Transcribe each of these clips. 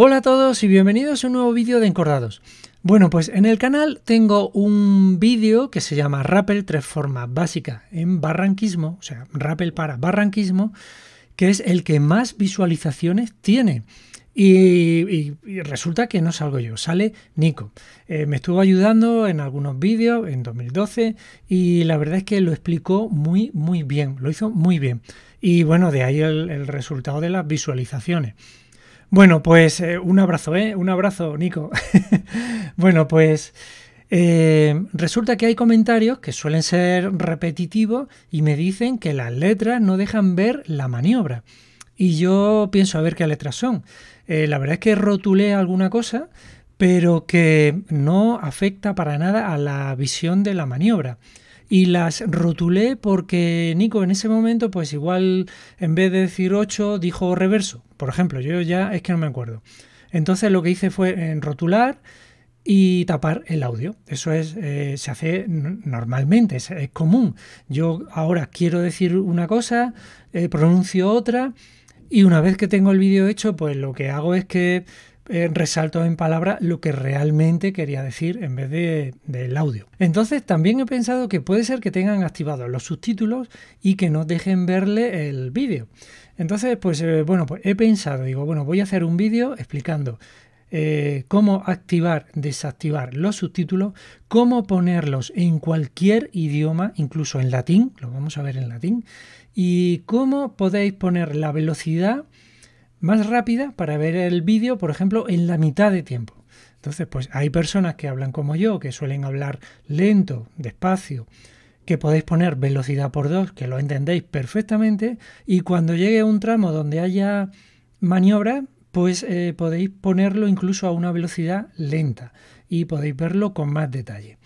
Hola a todos y bienvenidos a un nuevo vídeo de Encordados. Bueno, pues en el canal tengo un vídeo que se llama Rappel, tres formas básicas en barranquismo, o sea, Rappel para barranquismo, que es el que más visualizaciones tiene. Y, resulta que no salgo yo, sale Nico. Eh, me estuvo ayudando en algunos vídeos en 2012 y la verdad es que lo explicó muy, muy bien, lo hizo muy bien. Y bueno, de ahí el resultado de las visualizaciones. Bueno, pues eh, un abrazo, ¿eh? Un abrazo, Nico. bueno, pues eh, resulta que hay comentarios que suelen ser repetitivos y me dicen que las letras no dejan ver la maniobra. Y yo pienso a ver qué letras son. Eh, la verdad es que rotulé alguna cosa, pero que no afecta para nada a la visión de la maniobra y las rotulé porque Nico en ese momento pues igual en vez de decir 8 dijo reverso, por ejemplo, yo ya es que no me acuerdo. Entonces lo que hice fue eh, rotular y tapar el audio. Eso es, eh, se hace normalmente, es, común. Yo ahora quiero decir una cosa, eh, pronuncio otra y una vez que tengo el vídeo hecho, pues lo que hago es que eh, resalto en palabras lo que realmente quería decir en vez de, del audio. Entonces también he pensado que puede ser que tengan activados los subtítulos y que no dejen verle el vídeo. Entonces, pues eh, bueno, pues he pensado, digo, bueno, voy a hacer un vídeo explicando eh, cómo activar, desactivar los subtítulos, cómo ponerlos en cualquier idioma, incluso en latín, lo vamos a ver en latín, y cómo podéis poner la velocidad más rápida para ver el vídeo, por ejemplo, en la mitad de tiempo. Entonces, pues hay personas que hablan como yo, que suelen hablar lento, despacio, que podéis poner velocidad por dos, que lo entendéis perfectamente, y cuando llegue a un tramo donde haya maniobra, pues eh, podéis ponerlo incluso a una velocidad lenta y podéis verlo con más detalle.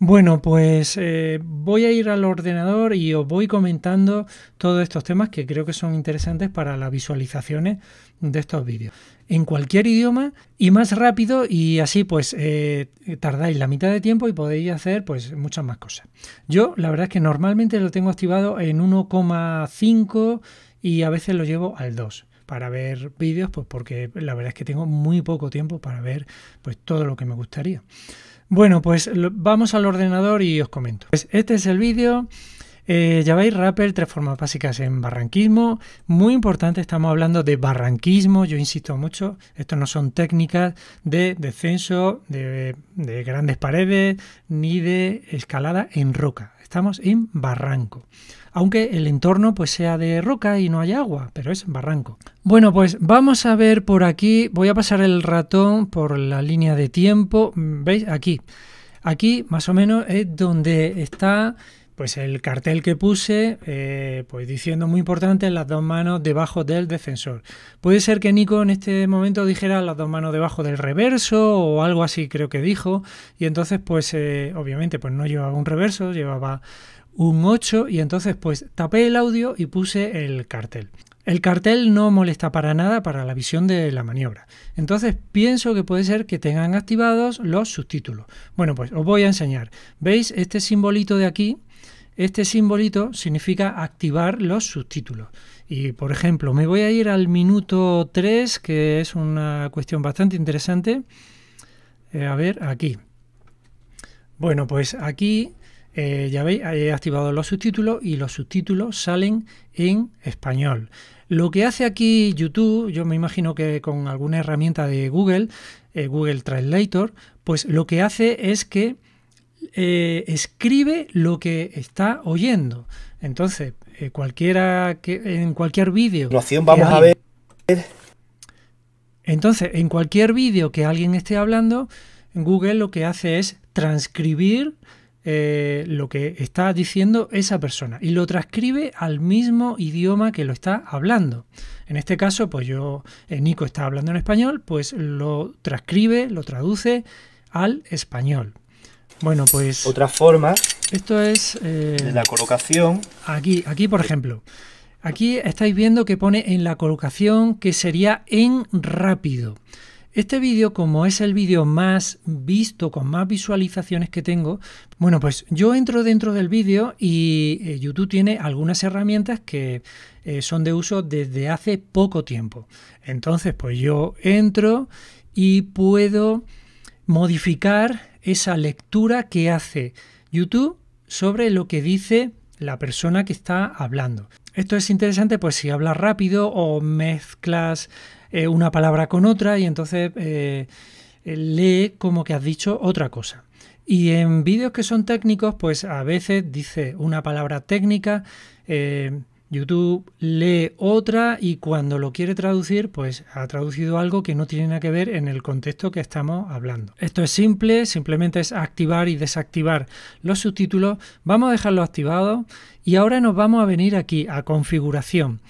Bueno, pues eh, voy a ir al ordenador y os voy comentando todos estos temas que creo que son interesantes para las visualizaciones de estos vídeos. En cualquier idioma y más rápido y así pues eh, tardáis la mitad de tiempo y podéis hacer pues muchas más cosas. Yo la verdad es que normalmente lo tengo activado en 1,5 y a veces lo llevo al 2 para ver vídeos pues porque la verdad es que tengo muy poco tiempo para ver pues todo lo que me gustaría. Bueno, pues vamos al ordenador y os comento. Pues este es el vídeo ya eh, veis, Rappel, tres formas básicas en barranquismo. Muy importante, estamos hablando de barranquismo, yo insisto mucho, esto no son técnicas de descenso, de, grandes paredes, ni de escalada en roca. Estamos en barranco aunque el entorno pues sea de roca y no haya agua, pero es barranco. Bueno, pues vamos a ver por aquí, voy a pasar el ratón por la línea de tiempo, mm, ¿veis? Aquí. Aquí más o menos es donde está pues el cartel que puse, eh, pues diciendo muy importante las dos manos debajo del defensor. Puede ser que Nico en este momento dijera las dos manos debajo del reverso o algo así creo que dijo. Y entonces pues eh, obviamente pues no llevaba un reverso, llevaba un 8 y entonces pues tapé el audio y puse el cartel. El cartel no molesta para nada para la visión de la maniobra. Entonces pienso que puede ser que tengan activados los subtítulos. Bueno, pues os voy a enseñar. ¿Veis este simbolito de aquí? Este simbolito significa activar los subtítulos. Y por ejemplo, me voy a ir al minuto 3, que es una cuestión bastante interesante. Eh, a ver, aquí. Bueno, pues aquí eh, ya veis, he activado los subtítulos y los subtítulos salen en español. Lo que hace aquí YouTube, yo me imagino que con alguna herramienta de Google, eh, Google Translator, pues lo que hace es que eh, escribe lo que está oyendo. Entonces, cualquiera en cualquier vídeo. vamos a ver. Entonces, en cualquier vídeo que alguien esté hablando, Google lo que hace es transcribir eh, lo que está diciendo esa persona y lo transcribe al mismo idioma que lo está hablando. En este caso, pues yo, eh, Nico está hablando en español, pues lo transcribe, lo traduce al español. Bueno, pues... Otra forma. Esto es... Eh, de la colocación. Aquí, aquí, por ejemplo. Aquí estáis viendo que pone en la colocación que sería en rápido. Este vídeo, como es el vídeo más visto, con más visualizaciones que tengo, bueno, pues yo entro dentro del vídeo y eh, YouTube tiene algunas herramientas que eh, son de uso desde hace poco tiempo. Entonces, pues yo entro y puedo modificar esa lectura que hace YouTube sobre lo que dice la persona que está hablando. Esto es interesante pues si hablas rápido o mezclas eh, una palabra con otra y entonces eh, lee como que has dicho otra cosa. Y en vídeos que son técnicos, pues a veces dice una palabra técnica, eh, YouTube lee otra y cuando lo quiere traducir, pues ha traducido algo que no tiene nada que ver en el contexto que estamos hablando. Esto es simple, simplemente es activar y desactivar los subtítulos. Vamos a dejarlo activado y ahora nos vamos a venir aquí a configuración.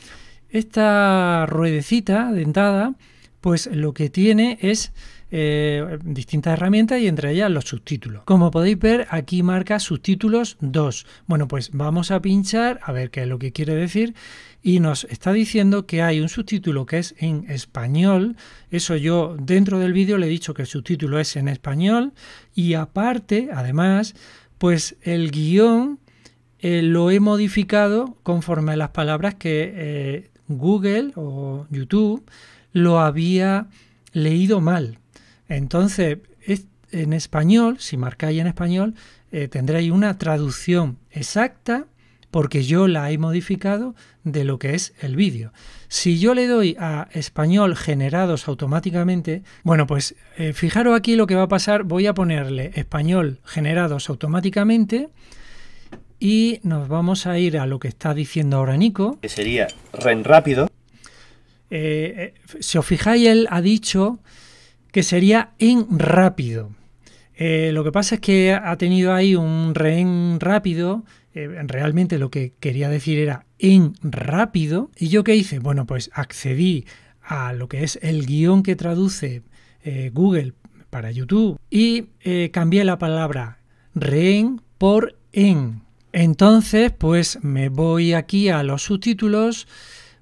Esta ruedecita dentada, pues lo que tiene es eh, distintas herramientas y entre ellas los subtítulos. Como podéis ver, aquí marca subtítulos 2. Bueno, pues vamos a pinchar a ver qué es lo que quiere decir y nos está diciendo que hay un subtítulo que es en español. Eso yo dentro del vídeo le he dicho que el subtítulo es en español y aparte, además, pues el guión eh, lo he modificado conforme a las palabras que eh, Google o YouTube lo había leído mal. Entonces, en español, si marcáis en español, eh, tendréis una traducción exacta porque yo la he modificado de lo que es el vídeo. Si yo le doy a español generados automáticamente, bueno, pues eh, fijaros aquí lo que va a pasar, voy a ponerle español generados automáticamente y nos vamos a ir a lo que está diciendo ahora Nico. Que sería ren rápido. Eh, eh, si os fijáis, él ha dicho que sería en rápido. Eh, lo que pasa es que ha tenido ahí un REN rápido. realmente lo que quería decir era en rápido. ¿Y yo qué hice? Bueno, pues accedí a lo que es el guión que traduce Google para YouTube y cambié la palabra REN por en. Entonces, pues me voy aquí a los subtítulos,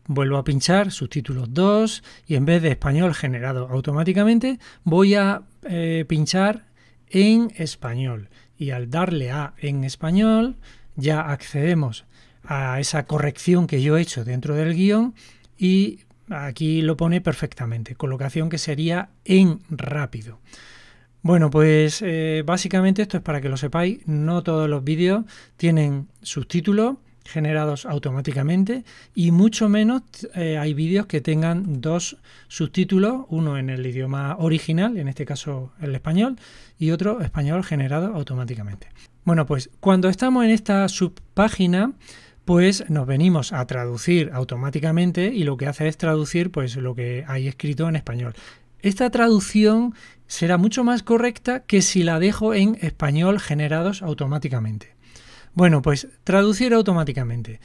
vuelvo a pinchar subtítulos 2 y en vez de español generado automáticamente, voy a eh, pinchar en español. Y al darle a en español, ya accedemos a esa corrección que yo he hecho dentro del guión y aquí lo pone perfectamente, colocación que sería en rápido. Bueno, pues eh, básicamente esto es para que lo sepáis, no todos los vídeos tienen subtítulos generados automáticamente y mucho menos eh, hay vídeos que tengan dos subtítulos, uno en el idioma original, en este caso el español, y otro español generado automáticamente. Bueno, pues cuando estamos en esta subpágina, pues nos venimos a traducir automáticamente y lo que hace es traducir pues lo que hay escrito en español. Esta traducción será mucho más correcta que si la dejo en español generados automáticamente. Bueno, pues traducir automáticamente.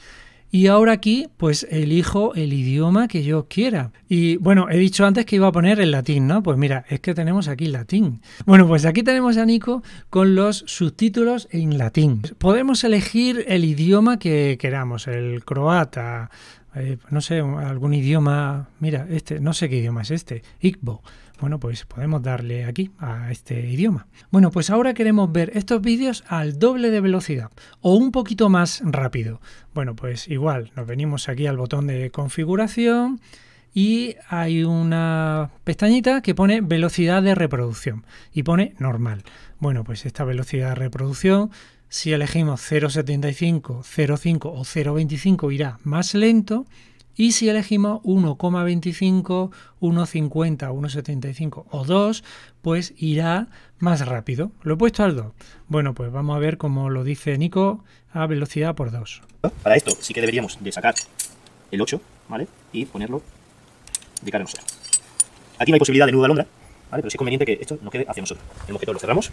Y ahora aquí, pues elijo el idioma que yo quiera. Y bueno, he dicho antes que iba a poner el latín, ¿no? Pues mira, es que tenemos aquí latín. Bueno, pues aquí tenemos a Nico con los subtítulos en latín. Podemos elegir el idioma que queramos, el croata, eh, no sé, algún idioma, mira, este, no sé qué idioma es este, Igbo. Bueno, pues podemos darle aquí a este idioma. Bueno, pues ahora queremos ver estos vídeos al doble de velocidad o un poquito más rápido. Bueno, pues igual, nos venimos aquí al botón de configuración y hay una pestañita que pone velocidad de reproducción y pone normal. Bueno, pues esta velocidad de reproducción si elegimos 0,75, 0,5 o 0,25 irá más lento. Y si elegimos 1,25, 1,50, 1,75 o 2, pues irá más rápido. Lo he puesto al 2. Bueno, pues vamos a ver cómo lo dice Nico a velocidad por 2. Para esto sí que deberíamos de sacar el 8, ¿vale? Y ponerlo de cara a Aquí no hay posibilidad de nudo de alondra, pero sí es conveniente que esto no quede hacia nosotros. El objeto lo cerramos.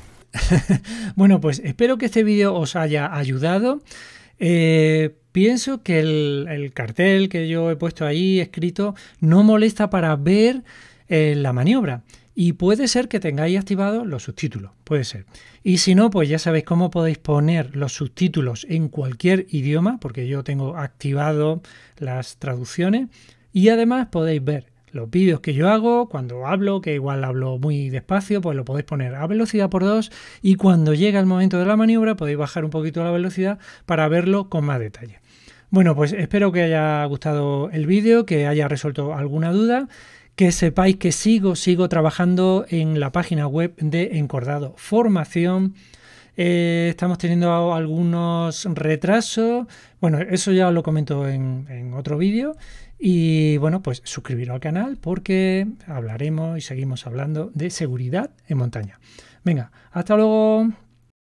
bueno, pues espero que este vídeo os haya ayudado. Eh, pienso que el, cartel que yo he puesto ahí escrito no molesta para ver eh, la maniobra. Y puede ser que tengáis activados los subtítulos, puede ser. Y si no, pues ya sabéis cómo podéis poner los subtítulos en cualquier idioma, porque yo tengo activado las traducciones. Y además podéis ver los vídeos que yo hago, cuando hablo, que igual hablo muy despacio, pues lo podéis poner a velocidad por 2 y cuando llega el momento de la maniobra podéis bajar un poquito la velocidad para verlo con más detalle. Bueno, pues espero que haya gustado el vídeo, que haya resuelto alguna duda, que sepáis que sigo, sigo trabajando en la página web de Encordado Formación. Eh, estamos teniendo algunos retrasos. Bueno, eso ya lo comento en, en otro vídeo. Y bueno, pues suscribiros al canal porque hablaremos y seguimos hablando de seguridad en montaña. Venga, hasta luego.